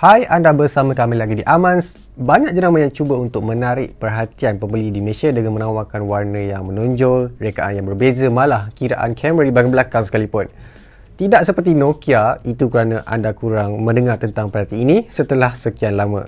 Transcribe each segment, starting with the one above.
Hai, anda bersama kami lagi di Amans. Banyak jenama yang cuba untuk menarik perhatian pembeli di Malaysia dengan menawarkan warna yang menonjol, rekaan yang berbeza, malah kiraan kamera di bahagian belakang sekalipun. Tidak seperti Nokia, itu kerana anda kurang mendengar tentang perhati ini setelah sekian lama.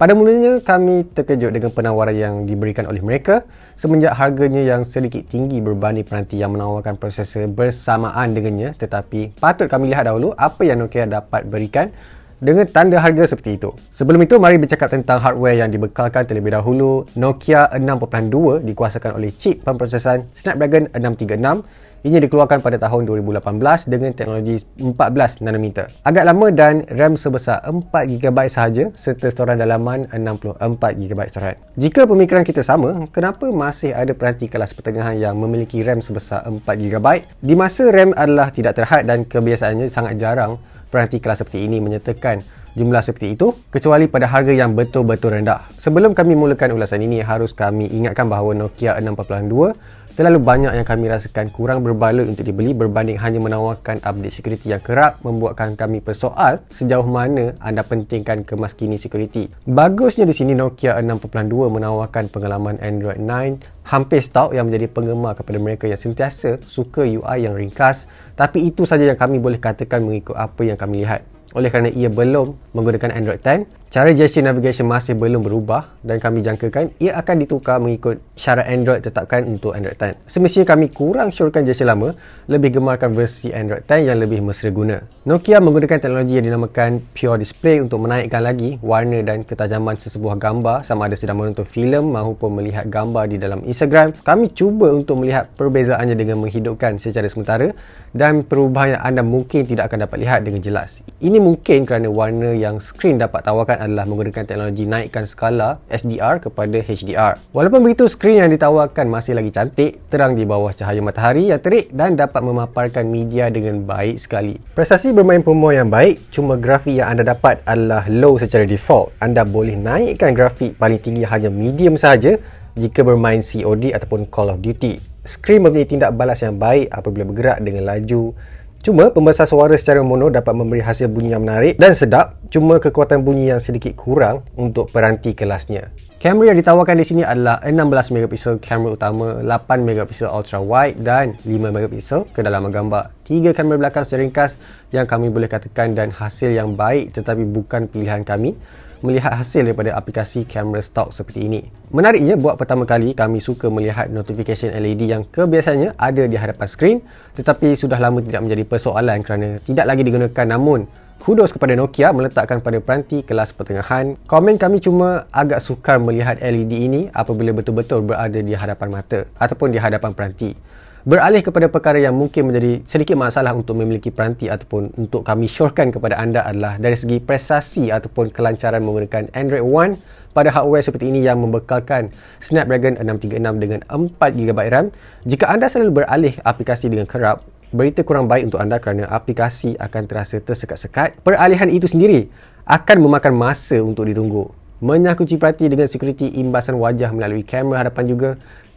Pada mulanya, kami terkejut dengan penawaran yang diberikan oleh mereka semenjak harganya yang sedikit tinggi berbanding peranti yang menawarkan prosesor bersamaan dengannya tetapi patut kami lihat dahulu apa yang Nokia dapat berikan dengan tanda harga seperti itu. Sebelum itu, mari bercakap tentang hardware yang dibekalkan terlebih dahulu. Nokia 6.2 dikuasakan oleh chip pemprosesan Snapdragon 636 ini dikeluarkan pada tahun 2018 dengan teknologi 14 nanometer. Agak lama dan RAM sebesar 4GB sahaja serta storan dalaman 64GB storan. Jika pemikiran kita sama, kenapa masih ada peranti kelas pertengahan yang memiliki RAM sebesar 4GB? Di masa RAM adalah tidak terhad dan kebiasaannya sangat jarang peranti kelas seperti ini menyatakan jumlah seperti itu kecuali pada harga yang betul-betul rendah. Sebelum kami mulakan ulasan ini, harus kami ingatkan bahawa Nokia 6.2 terlalu banyak yang kami rasakan kurang berbaloi untuk dibeli berbanding hanya menawarkan update security yang kerap membuatkan kami persoal sejauh mana anda pentingkan kemaskini security. Bagusnya di sini Nokia 6.2 menawarkan pengalaman Android 9 hampir stok yang menjadi penggemar kepada mereka yang sentiasa suka UI yang ringkas tapi itu saja yang kami boleh katakan mengikut apa yang kami lihat oleh kerana ia belum menggunakan Android 10 Cara gesture navigation masih belum berubah dan kami jangkakan ia akan ditukar mengikut syarat Android tetapkan untuk Android 10. Semestinya kami kurang syorkan gesture lama, lebih gemarkan versi Android 10 yang lebih mesra guna. Nokia menggunakan teknologi yang dinamakan Pure Display untuk menaikkan lagi warna dan ketajaman sesebuah gambar sama ada sedang menonton filem maupun melihat gambar di dalam Instagram. Kami cuba untuk melihat perbezaannya dengan menghidupkan secara sementara dan perubahan yang anda mungkin tidak akan dapat lihat dengan jelas. Ini mungkin kerana warna yang skrin dapat tawarkan adalah menggunakan teknologi naikkan skala SDR kepada HDR. Walaupun begitu, skrin yang ditawarkan masih lagi cantik, terang di bawah cahaya matahari yang terik dan dapat memaparkan media dengan baik sekali. Prestasi bermain Pomo yang baik, cuma grafik yang anda dapat adalah low secara default. Anda boleh naikkan grafik paling tinggi hanya medium saja jika bermain COD ataupun Call of Duty. Skrin mempunyai tindak balas yang baik apabila bergerak dengan laju Cuma pembesar suara secara mono dapat memberi hasil bunyi yang menarik dan sedap cuma kekuatan bunyi yang sedikit kurang untuk peranti kelasnya. Kamera yang ditawarkan di sini adalah 16MP kamera utama, 8MP ultra wide dan 5MP dalam gambar. Tiga kamera belakang seringkas yang kami boleh katakan dan hasil yang baik tetapi bukan pilihan kami melihat hasil daripada aplikasi kamera stock seperti ini. Menariknya, buat pertama kali kami suka melihat notification LED yang kebiasaannya ada di hadapan skrin tetapi sudah lama tidak menjadi persoalan kerana tidak lagi digunakan namun Kudos kepada Nokia meletakkan pada peranti kelas pertengahan. Komen kami cuma agak sukar melihat LED ini apabila betul-betul berada di hadapan mata ataupun di hadapan peranti. Beralih kepada perkara yang mungkin menjadi sedikit masalah untuk memiliki peranti ataupun untuk kami syorkan kepada anda adalah dari segi prestasi ataupun kelancaran menggunakan Android One pada hardware seperti ini yang membekalkan Snapdragon 636 dengan 4GB RAM. Jika anda selalu beralih aplikasi dengan kerap, berita kurang baik untuk anda kerana aplikasi akan terasa tersekat-sekat. Peralihan itu sendiri akan memakan masa untuk ditunggu. Menyakuti perhati dengan sekuriti imbasan wajah melalui kamera hadapan juga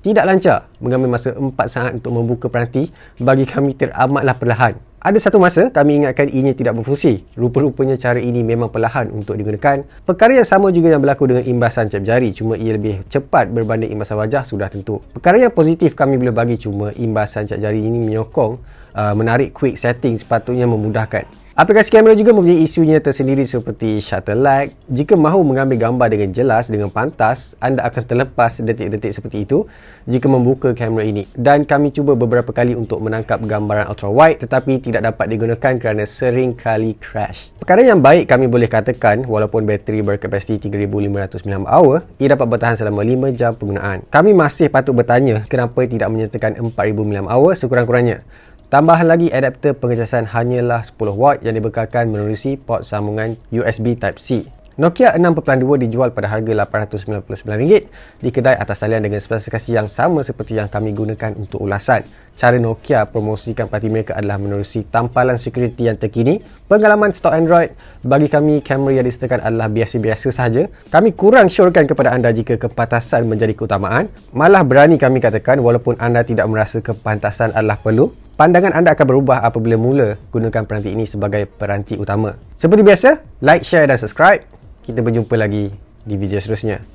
tidak lancar mengambil masa 4 saat untuk membuka peranti bagi kami teramatlah perlahan. Ada satu masa kami ingatkan ini tidak berfungsi. Rupa-rupanya cara ini memang perlahan untuk digunakan. Perkara yang sama juga yang berlaku dengan imbasan cap jari cuma ia lebih cepat berbanding imbasan wajah sudah tentu. Perkara yang positif kami boleh bagi cuma imbasan cap jari ini menyokong Uh, menarik quick setting sepatutnya memudahkan. Aplikasi kamera juga mempunyai isunya tersendiri seperti shutter lag. Jika mahu mengambil gambar dengan jelas, dengan pantas, anda akan terlepas detik-detik seperti itu jika membuka kamera ini. Dan kami cuba beberapa kali untuk menangkap gambaran ultra wide tetapi tidak dapat digunakan kerana sering kali crash. Perkara yang baik kami boleh katakan walaupun bateri berkapasiti 3500 mAh, ia dapat bertahan selama 5 jam penggunaan. Kami masih patut bertanya kenapa tidak menyertakan 4000 mAh sekurang-kurangnya. Tambahan lagi adapter pengecasan hanyalah 10 watt yang dibekalkan melalui port sambungan USB Type-C. Nokia 6.2 dijual pada harga RM899 di kedai atas talian dengan spesifikasi yang sama seperti yang kami gunakan untuk ulasan. Cara Nokia promosikan parti mereka adalah menerusi tampalan security yang terkini. Pengalaman stok Android bagi kami kamera yang disertakan adalah biasa-biasa sahaja. Kami kurang syorkan kepada anda jika kepantasan menjadi keutamaan. Malah berani kami katakan walaupun anda tidak merasa kepantasan adalah perlu, pandangan anda akan berubah apabila mula gunakan peranti ini sebagai peranti utama. Seperti biasa, like, share dan subscribe. Kita berjumpa lagi di video seterusnya.